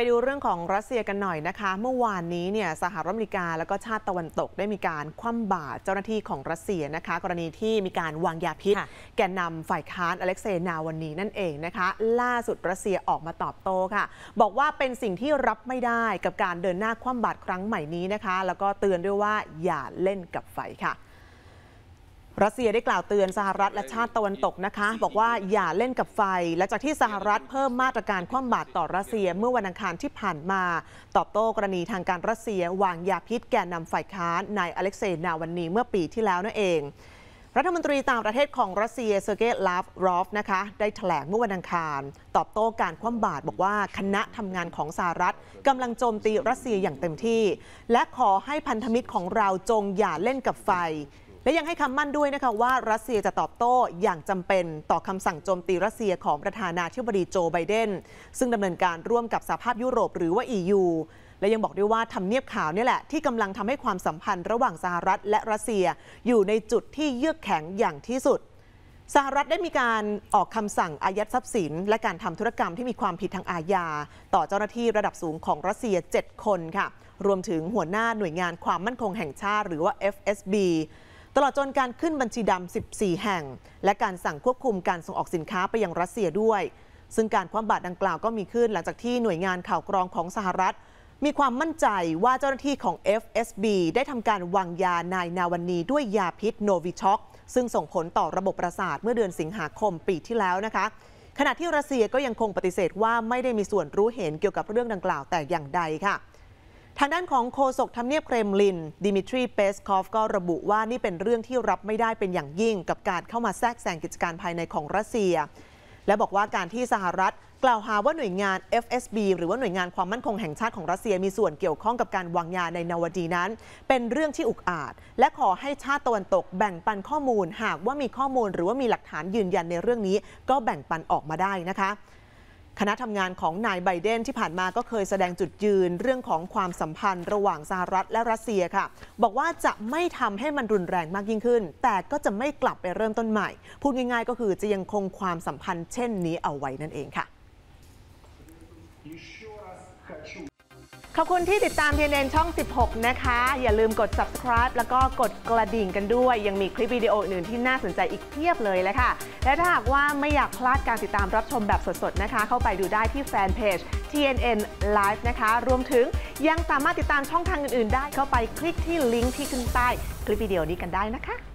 ไปดูเรื่องของรัสเซียกันหน่อยนะคะ เมื่อวานนี้เนี่ยสหรัฐอเมริกาแล้วก็ชาติตะวันตกได้มีการคว่ำบาตรเจ้าหน้าที่ของรัสเซียนะคะ กรณีที่มีการวางยาพิษ แกนนาฝ่ายค้านอเล็กเซย์นาวันนี้นั่นเองนะคะ ล่าสุดรัสเซียออกมาตอบโต้ค่ะ บอกว่าเป็นสิ่งที่รับไม่ได้กับการเดินหน้าคว่ำบาตรครั้งใหม่นี้นะคะ แล้วก็เตือนด้วยว่าอย่าเล่นกับไฟค่ะรัสเซียได้กล่าวเตือนสหรัฐและชาติตะวันตกนะคะ บอกว่าอย่าเล่นกับไฟ และจากที่สหรัฐเพิ่มมาตรการคว่ำบาตรต่อรัสเซียเมื่อวันอังคารที่ผ่านมา ตอบโต้กรณีทางการรัสเซียวางยาพิษแก่นำฝ่ายค้านนายอเล็กเซย์นาวันนีเมื่อปีที่แล้วนั่นเอง รัฐมนตรีต่างประเทศของรัสเซียเซอร์เกย์ลาฟรอฟนะคะได้ถแถลงเมื่อวันอังคาร ตอบโต้การคว่ำบาตรบอกว่าคณะทำงานของสหรัฐกำลังโจมตีรัสเซียอย่างเต็มที่ และขอให้พันธมิตรของเราจงอย่าเล่นกับไฟและยังให้คำมั่นด้วยนะคะว่ารัสเซียจะตอบโต้อย่างจำเป็นต่อคำสั่งโจมตีรัสเซียของประธานาธิบดีโจไบเดนซึ่งดำเนินการร่วมกับสหภาพยุโรปหรือว่า EU และยังบอกด้วยว่าทำเนียบข่าวนี่แหละที่กำลังทำให้ความสัมพันธ์ระหว่างสหรัฐและรัสเซียอยู่ในจุดที่เยือกแข็งอย่างที่สุด สหรัฐได้มีการออกคำสั่งอายัดทรัพย์สิน และการทำธุรกรรมที่มีความผิดทางอาญา ต่อเจ้าหน้าที่ระดับสูงของรัสเซีย 7 คนค่ะรวมถึงหัวหน้าหน่วยงานความมั่นคงแห่งชาติหรือว่า FSB ตลอดจนการขึ้นบัญชีดำ 14 แห่ง และการสั่งควบคุมการส่งออกสินค้าไปยังรัสเซียด้วย ซึ่งการคว่ำบาตรดังกล่าวก็มีขึ้นหลังจากที่หน่วยงานข่าวกรองของสหรัฐ มีความมั่นใจว่าเจ้าหน้าที่ของ FSB ได้ทำการวางยานายนาวันนีด้วยยาพิษโนวิช็อกซึ่งส่งผลต่อระบบประสาทเมื่อเดือนสิงหาคมปีที่แล้วนะคะ ขณะที่รัสเซียก็ยังคงปฏิเสธว่าไม่ได้มีส่วนรู้เห็นเกี่ยวกับเรื่องดังกล่าวแต่อย่างใดค่ะทางด้านของโฆษกทำเนียบเครมลินดิมิทรีเปสคอฟก็ระบุว่านี่เป็นเรื่องที่รับไม่ได้เป็นอย่างยิ่งกับการเข้ามาแทรกแซงกิจการภายในของรัสเซีย และบอกว่าการที่สหรัฐกล่าวหาว่าหน่วยงาน FSB หรือว่าหน่วยงานความมั่นคงแห่งชาติของรัสเซียมีส่วนเกี่ยวข้องกับการวางยาในนาวดีนั้น เป็นเรื่องที่อุกอาจ และขอให้ชาติตะวันตกแบ่งปันข้อมูล หากว่ามีข้อมูลหรือว่ามีหลักฐานยืนยันในเรื่องนี้ ก็แบ่งปันออกมาได้นะคะคณะทำงานของนายไบเดนที่ผ่านมาก็เคยแสดงจุดยืนเรื่องของความสัมพันธ์ระหว่างสหรัฐและรัสเซียค่ะ บอกว่าจะไม่ทำให้มันรุนแรงมากยิ่งขึ้น แต่ก็จะไม่กลับไปเริ่มต้นใหม่ พูดง่ายๆก็คือจะยังคงความสัมพันธ์เช่นนี้เอาไว้นั่นเองค่ะขอบคุณที่ติดตาม TNN ช่อง 16 นะคะ อย่าลืมกด subscribe แล้วก็กดกระดิ่งกันด้วย ยังมีคลิปวิดีโออื่นที่น่าสนใจอีกเพียบเลยแหละค่ะ และถ้าหากว่าไม่อยากพลาดการติดตามรับชมแบบสดๆนะคะ เข้าไปดูได้ที่แฟนเพจ TNN Live นะคะ รวมถึงยังสามารถติดตามช่องทางอื่นๆได้ เข้าไปคลิกที่ลิงก์ที่ขึ้นใต้คลิปวิดีโอนี้กันได้นะคะ